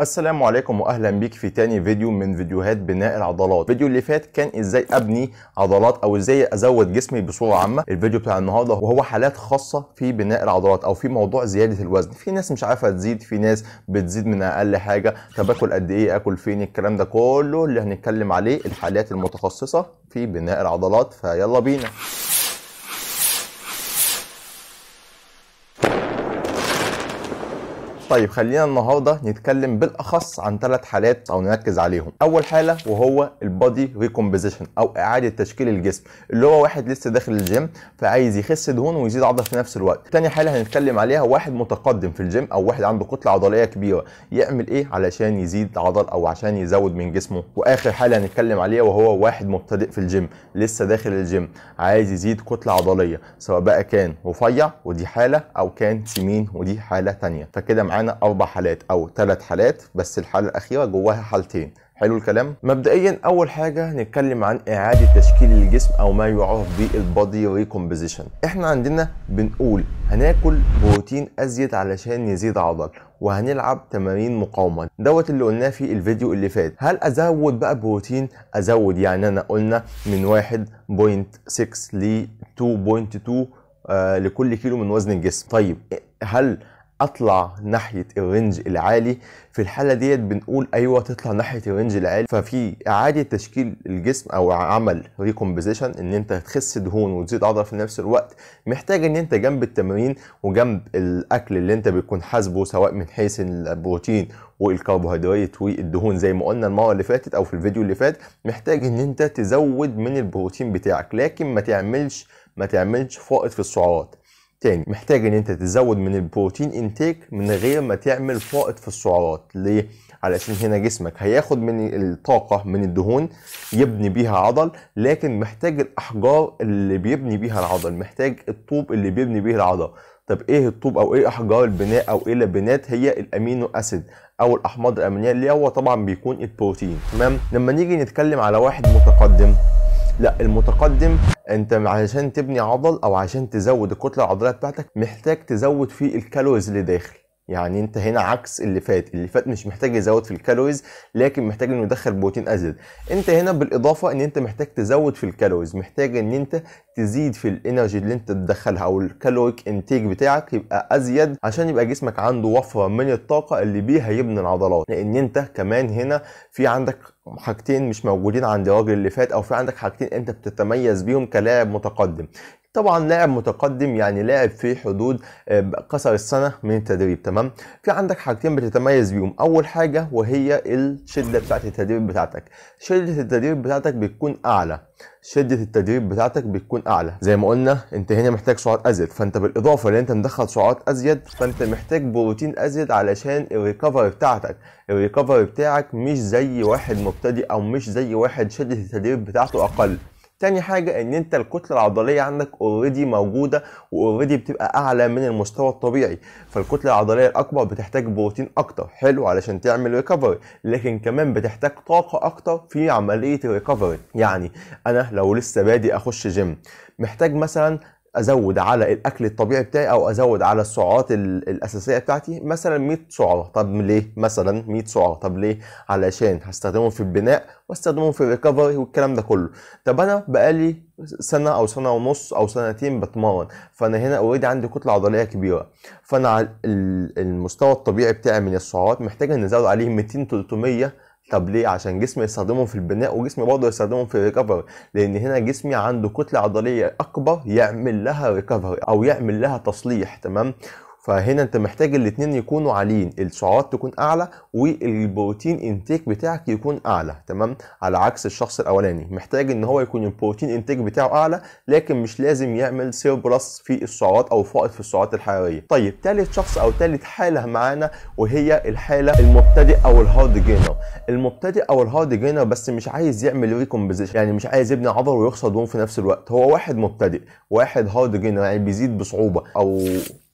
السلام عليكم واهلا بيك في تاني فيديو من فيديوهات بناء العضلات الفيديو اللي فات كان ازاي ابني عضلات او ازاي ازود جسمي بصوره عامه الفيديو بتاع النهارده وهو حالات خاصه في بناء العضلات او في موضوع زياده الوزن في ناس مش عارفه تزيد في ناس بتزيد من اقل حاجه طب اكل قد ايه اكل فين الكلام ده كله اللي هنتكلم عليه الحالات المتخصصه في بناء العضلات فيلا بينا طيب خلينا النهارده نتكلم بالاخص عن ثلاث حالات او نركز عليهم اول حاله وهو البادي ريكومبوزيشن او اعاده تشكيل الجسم اللي هو واحد لسه داخل الجيم فعايز يخس دهون ويزيد عضل في نفس الوقت ثاني حاله هنتكلم عليها واحد متقدم في الجيم او واحد عنده كتله عضليه كبيره يعمل ايه علشان يزيد عضل او عشان يزود من جسمه واخر حاله هنتكلم عليها وهو واحد مبتدئ في الجيم لسه داخل الجيم عايز يزيد كتله عضليه سواء بقى كان رفيع ودي حاله او كان سمين ودي حاله ثانيه فكده معانا معانا اربع حالات او ثلاث حالات بس الحاله الاخيره جواها حالتين حلو الكلام مبدئيا اول حاجه هنتكلم عن اعاده تشكيل الجسم او ما يعرف بالبادي ريكومبوزيشن احنا عندنا بنقول هناكل بروتين ازيد علشان نزيد عضل وهنلعب تمارين مقاومه دوت اللي قلناه في الفيديو اللي فات هل ازود بقى بروتين ازود يعني انا قلنا من 1.6 ل 2.2 آه لكل كيلو من وزن الجسم طيب هل اطلع ناحيه الرينج العالي في الحاله ديت بنقول ايوه تطلع ناحيه الرينج العالي ففي اعاده تشكيل الجسم او عمل ريكومبوزيشن ان انت تخس دهون وتزيد عضله في نفس الوقت محتاج ان انت جنب التمرين وجنب الاكل اللي انت بتكون حاسبه سواء من حيث البروتين والكربوهيدرات والدهون زي ما قلنا المره اللي فاتت او في الفيديو اللي فات محتاج ان انت تزود من البروتين بتاعك لكن ما تعملش ما تعملش فائض في السعرات تاني محتاج ان انت تزود من البروتين انتيك من غير ما تعمل فائض في السعرات ليه علشان هنا جسمك هياخد من الطاقة من الدهون يبني بيها عضل لكن محتاج الأحجار اللي بيبني بيها العضل محتاج الطوب اللي بيبني بيه العضل طب ايه الطوب او ايه احجار البناء او ايه لبنات هي الامينو اسيد او الاحماض الامينيه اللي هو طبعا بيكون البروتين تمام لما نيجي نتكلم على واحد متقدم لا المتقدم انت عشان تبني عضل او عشان تزود الكتله العضليه بتاعتك محتاج تزود فيه الكالوريز اللي داخل يعني انت هنا عكس اللي فات اللي فات مش محتاج يزود في الكالوريز لكن محتاج انه يدخل بروتين ازيد انت هنا بالاضافه ان انت محتاج تزود في الكالوريز محتاج ان انت تزيد في الانرجي اللي انت تدخلها او الكالوريك انتيج بتاعك يبقى ازيد عشان يبقى جسمك عنده وفره من الطاقه اللي بيها يبني العضلات لان انت كمان هنا في عندك حاجتين مش موجودين عند الراجل اللي فات او في عندك حاجتين انت بتتميز بيهم كلاعب متقدم طبعا لاعب متقدم يعني لاعب في حدود كسر آه، السنه من التدريب تمام في عندك حاجتين بتتميز بيهم اول حاجه وهي الشده بتاعه التدريب بتاعتك شده التدريب بتاعتك بتكون اعلى شده التدريب بتاعتك بتكون اعلى زي ما قلنا انت هنا محتاج سعرات ازيد فانت بالاضافه لان انت مدخل سعرات ازيد فانت محتاج بروتين ازيد علشان الريكفري بتاعتك الريكفري بتاعك مش زي واحد مبتدئ او مش زي واحد شده التدريب بتاعته اقل تاني حاجه ان انت الكتله العضليه عندك اوريدي موجوده واوريدي بتبقى اعلى من المستوى الطبيعي فالكتله العضليه الاكبر بتحتاج بروتين اكتر حلو علشان تعمل ريكفري لكن كمان بتحتاج طاقه اكتر في عمليه الريكفري يعني انا لو لسه بادي اخش جيم محتاج مثلا ازود على الاكل الطبيعي بتاعي او ازود على السعرات الاساسيه بتاعتي مثلا 100 سعره طب ليه مثلا 100 سعره طب ليه علشان هستخدمهم في البناء واستخدمهم في الريكفري والكلام ده كله طب انا بقالي سنه او سنه ونص او سنتين بتمرن فانا هنا اوريدي عندي كتله عضليه كبيره فانا المستوى الطبيعي بتاعي من السعرات محتاج ان ازود عليه 200 300 طب ليه عشان جسمي يستخدمهم في البناء وجسمي برضه يستخدمهم في الريكفري لان هنا جسمي عنده كتله عضليه اكبر يعمل لها ريكفري او يعمل لها تصليح تمام فهنا انت محتاج الاثنين يكونوا عاليين السعرات تكون اعلى والبروتين انتيك بتاعك يكون اعلى تمام على عكس الشخص الاولاني محتاج ان هو يكون البروتين انتيك بتاعه اعلى لكن مش لازم يعمل سيربلس في السعرات او فائض في السعرات الحراريه طيب ثالث شخص او ثالث حاله معانا وهي الحاله المبتدئ او الهارد جينر المبتدئ او الهارد جينر بس مش عايز يعمل ريكومبوزيشن يعني مش عايز يبني عضل ويخسر دهون في نفس الوقت هو واحد مبتدئ واحد هارد جينر يعني بيزيد بصعوبه او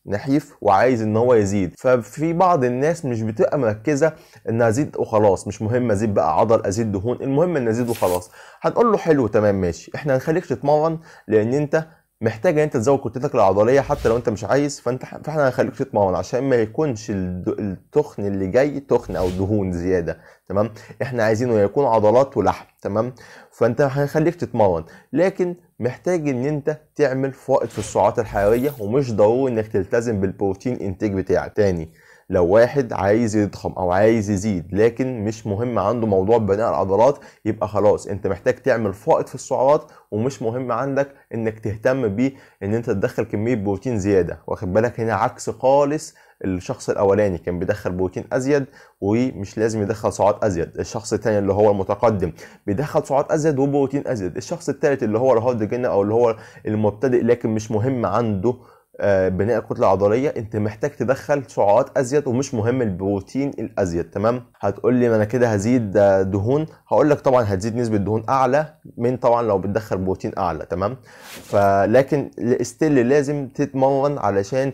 نحيف وعايز ان هو يزيد ففي بعض الناس مش بتبقى مركزه ان ازيد وخلاص مش مهم ازيد بقى عضل ازيد دهون المهم ان ازيد وخلاص هنقول له حلو تمام ماشي احنا هنخليك تتمرن لان انت محتاج ان انت تزود كتلتك العضليه حتى لو انت مش عايز فانت فاحنا هنخليك تتمرن عشان ما يكونش التخن اللي جاي تخن او دهون زياده تمام احنا عايزينه يكون عضلات ولحم تمام فانت هنخليك تتمرن لكن محتاج ان انت تعمل فائض في السعرات الحراريه ومش ضروري انك تلتزم بالبروتين انتاج بتاعك تاني لو واحد عايز يضخم او عايز يزيد لكن مش مهم عنده موضوع بناء العضلات يبقى خلاص انت محتاج تعمل فائض في السعرات ومش مهم عندك انك تهتم بيه ان انت تدخل كميه بروتين زياده واخد بالك هنا عكس خالص الشخص الاولاني كان بيدخل بروتين ازيد ومش لازم يدخل سعرات ازيد الشخص الثاني اللي هو المتقدم بيدخل سعرات ازيد وبروتين ازيد الشخص الثالث اللي هو الهارد جينر او اللي هو المبتدئ لكن مش مهم عنده آه، بناء الكتله العضليه انت محتاج تدخل سعرات ازيد ومش مهم البروتين الازيد تمام هتقول لي ما انا كده هزيد آه، دهون هقول لك طبعا هتزيد نسبه دهون اعلى من طبعا لو بتدخل بروتين اعلى تمام فلكن ستيل لازم تتمرن علشان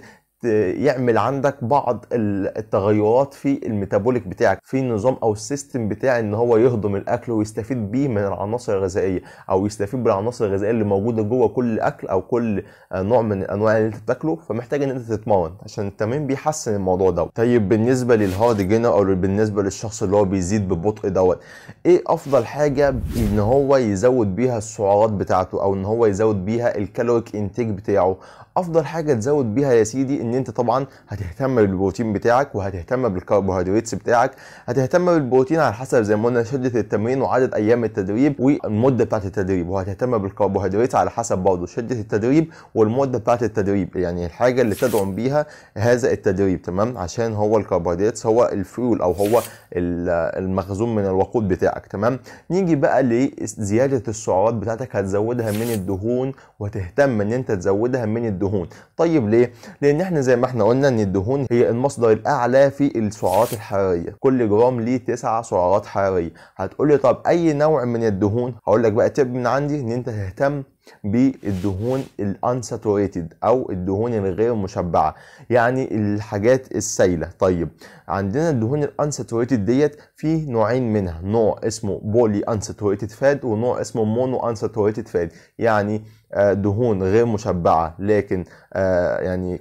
يعمل عندك بعض التغيرات في الميتابوليك بتاعك في النظام او السيستم بتاع ان هو يهضم الاكل ويستفيد بيه من العناصر الغذائيه او يستفيد بالعناصر الغذائيه اللي موجوده جوه كل اكل او كل نوع من الانواع اللي انت بتاكله فمحتاج ان انت تتمرن عشان التمرين بيحسن الموضوع دوت طيب بالنسبه للهارد جينر او بالنسبه للشخص اللي هو بيزيد ببطء دوت ايه افضل حاجه ان هو يزود بيها السعرات بتاعته او ان هو يزود بيها الكالوريك انتاج بتاعه افضل حاجه تزود بيها يا سيدي ان انت طبعا هتهتم بالبروتين بتاعك وهتهتم بالكربوهيدراتس بتاعك هتهتم بالبروتين على حسب زي ما قلنا شده التمرين وعدد ايام التدريب والمده بتاعت التدريب وهتهتم بالكربوهيدرات على حسب برضه شده التدريب والمده بتاعت التدريب يعني الحاجه اللي تدعم بيها هذا التدريب تمام عشان هو الكربوهيدرات هو الفيول او هو المخزون من الوقود بتاعك تمام نيجي بقى لزياده السعرات بتاعتك هتزودها من الدهون وتهتم ان انت تزودها من الدهون طيب ليه لان احنا احنا يعني زي ما احنا قلنا ان الدهون هي المصدر الاعلى في السعرات الحراريه كل جرام ليه 9 سعرات حراريه هتقول لي طب اي نوع من الدهون هقول لك بقى تب من عندي ان انت تهتم بالدهون الانساتوريتد او الدهون الغير مشبعه يعني الحاجات السائله طيب عندنا الدهون الانساتوريتد ديت في نوعين منها نوع اسمه بولي انساتوريتد فات ونوع اسمه مونو انساتوريتد فات يعني آه، دهون غير مشبعه لكن آه، يعني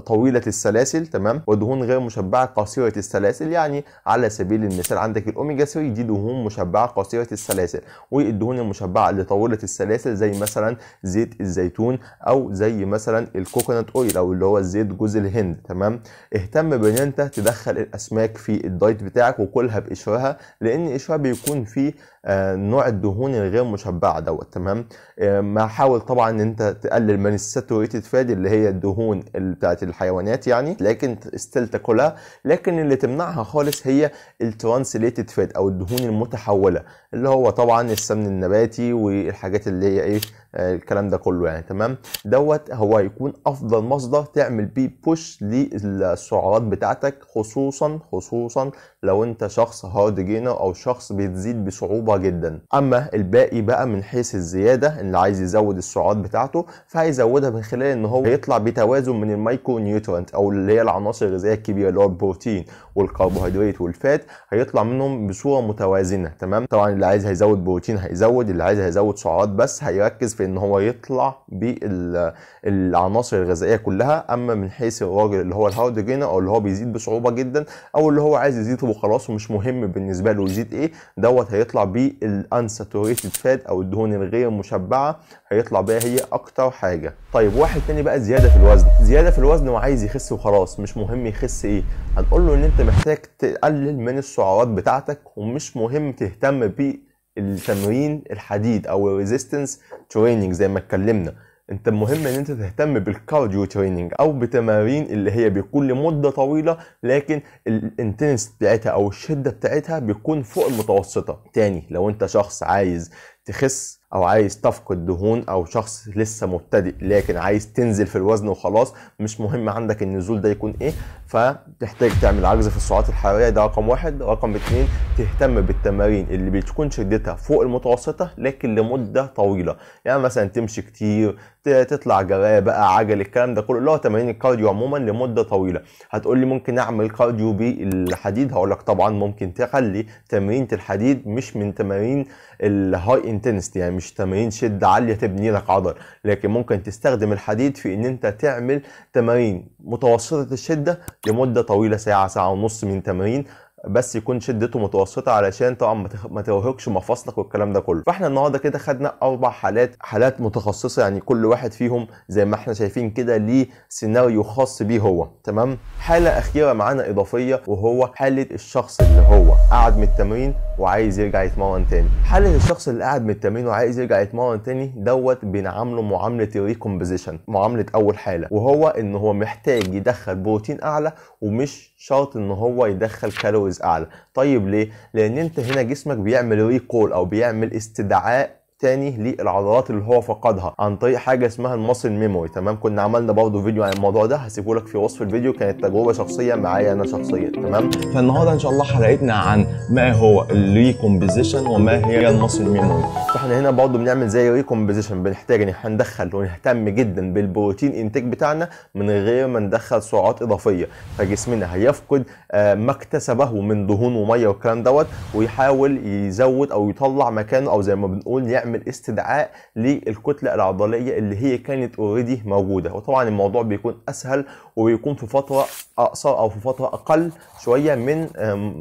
طويله السلاسل تمام ودهون غير مشبعه قصيره السلاسل يعني على سبيل المثال عندك الاوميجا 3 دي دهون مشبعه قصيره السلاسل والدهون المشبعه اللي طويله السلاسل زي مثلا زيت الزيتون او زي مثلا الكوكونات اويل او اللي هو زيت جوز الهند تمام اهتم بان انت تدخل الاسماك في الدايت بتاعك وكلها بقشرها لان قشرها بيكون فيه آه، نوع الدهون الغير مشبعه دوت تمام آه، ما حاول طبعا ان انت تقلل من الساتوريتد فاد اللي هي الدهون بتاعت الحيوانات يعني لكن ستيل تاكلها لكن اللي تمنعها خالص هي الترانسليتد فات او الدهون المتحوله اللي هو طبعا السمن النباتي والحاجات اللي هي ايه آه، الكلام ده كله يعني تمام دوت هو هيكون افضل مصدر تعمل بيه بوش للسعرات بتاعتك خصوصا خصوصا لو انت شخص هارد جينر او شخص بتزيد بصعوبه جدا اما الباقي بقى من حيث الزياده اللي عايز يزود السعرات بتاعته فهيزودها من خلال ان هو هيطلع بتوازن من المايكرو نيوترنت او اللي هي العناصر الغذائيه الكبيره اللي هو البروتين والكربوهيدرات والفات هيطلع منهم بصوره متوازنه تمام طبعا اللي عايز هيزود بروتين هيزود اللي عايز هيزود سعرات بس هيركز في ان هو يطلع بالعناصر الغذائيه كلها اما من حيث الراجل اللي هو الهارد او اللي هو بيزيد بصعوبه جدا او اللي هو عايز يزيد وخلاص ومش مهم بالنسبه له يزيد ايه دوت هيطلع بالانساتوريتد فات او الدهون الغير مشبعه هيطلع بيها هي اكتر حاجه طيب واحد تاني بقى زياده في الوزن زياده في الوزن وعايز يخس وخلاص مش مهم يخس ايه هنقول له ان انت محتاج تقلل من السعرات بتاعتك ومش مهم تهتم بيه التمرين الحديد او الريزيستنس تريننج زي ما اتكلمنا انت المهم ان انت تهتم بالكارديو تريننج او بتمارين اللي هي بيكون لمده طويله لكن الانتنس بتاعتها او الشده بتاعتها بيكون فوق المتوسطه تاني لو انت شخص عايز تخس او عايز تفقد دهون او شخص لسه مبتدئ لكن عايز تنزل في الوزن وخلاص مش مهم عندك النزول ده يكون ايه فتحتاج تعمل عجز في السعرات الحراريه ده رقم واحد رقم اتنين تهتم بالتمارين اللي بتكون شدتها فوق المتوسطه لكن لمده طويله يعني مثلا تمشي كتير تطلع جرايه بقى عجل الكلام ده كله اللي هو تمارين الكارديو عموما لمده طويله هتقول لي ممكن اعمل كارديو بالحديد هقول لك طبعا ممكن تخلي تمرينه الحديد مش من تمارين الهاي انتنستي يعني مش تمارين شده عاليه تبني لك عضل لكن ممكن تستخدم الحديد في ان انت تعمل تمارين متوسطه الشده لمده طويله ساعه ساعه ونص من تمارين بس يكون شدته متوسطه علشان طبعا ما توهقش مفاصلك والكلام ده كله فاحنا النهارده كده خدنا اربع حالات حالات متخصصه يعني كل واحد فيهم زي ما احنا شايفين كده ليه سيناريو خاص بيه هو تمام حاله اخيره معانا اضافيه وهو حاله الشخص اللي هو قعد من التمرين وعايز يرجع يتمرن تاني حاله الشخص اللي قاعد من التمرين وعايز يرجع يتمرن تاني دوت بنعامله معامله الريكومبوزيشن معامله اول حاله وهو ان هو محتاج يدخل بروتين اعلى ومش شرط ان هو يدخل كالوريز اعلى طيب ليه لان انت هنا جسمك بيعمل ريكول او بيعمل استدعاء تاني للعضلات اللي هو فقدها عن طريق حاجه اسمها الماسل ميموري تمام كنا عملنا برضه فيديو عن الموضوع ده هسيبه لك في وصف الفيديو كانت تجربه شخصيه معايا انا شخصيا تمام فالنهارده ان شاء الله حلقتنا عن ما هو الريكومبوزيشن وما هي الماسل ميموري فاحنا هنا برضه بنعمل زي ريكومبوزيشن بنحتاج ان احنا ندخل ونهتم جدا بالبروتين انتاج بتاعنا من غير ما ندخل سعرات اضافيه فجسمنا هيفقد آه، ما اكتسبه من دهون وميه والكلام دوت ويحاول يزود او يطلع مكانه او زي ما بنقول يعمل بيعمل استدعاء للكتله العضليه اللي هي كانت اوريدي موجوده وطبعا الموضوع بيكون اسهل وبيكون في فتره اقصر او في فتره اقل شويه من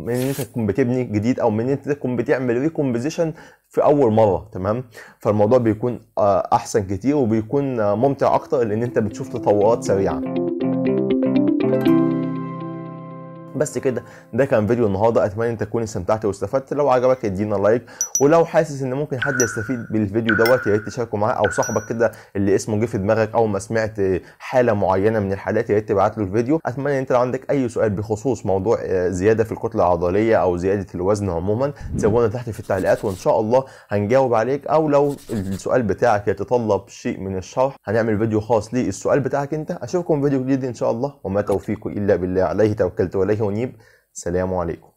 من ان انت تكون بتبني جديد او من ان انت تكون بتعمل ريكومبوزيشن في اول مره تمام فالموضوع بيكون آه، احسن كتير وبيكون آه، ممتع اكتر لان انت بتشوف تطورات سريعه بس كده ده كان فيديو النهارده اتمنى ان تكون استمتعت واستفدت لو عجبك ادينا لايك ولو حاسس ان ممكن حد يستفيد بالفيديو دوت يا ريت تشاركه معاه او صاحبك كده اللي اسمه جه في دماغك او ما سمعت حاله معينه من الحالات يا ريت تبعت له الفيديو اتمنى ان انت لو عندك اي سؤال بخصوص موضوع آه، زياده في الكتله العضليه او زياده الوزن عموما سيبونا تحت في التعليقات وان شاء الله هنجاوب عليك او لو السؤال بتاعك يتطلب شيء من الشرح هنعمل فيديو خاص للسؤال بتاعك انت اشوفكم فيديو جديد ان شاء الله وما توفيقي الا بالله عليه توكلت واليه au Salam alaikum.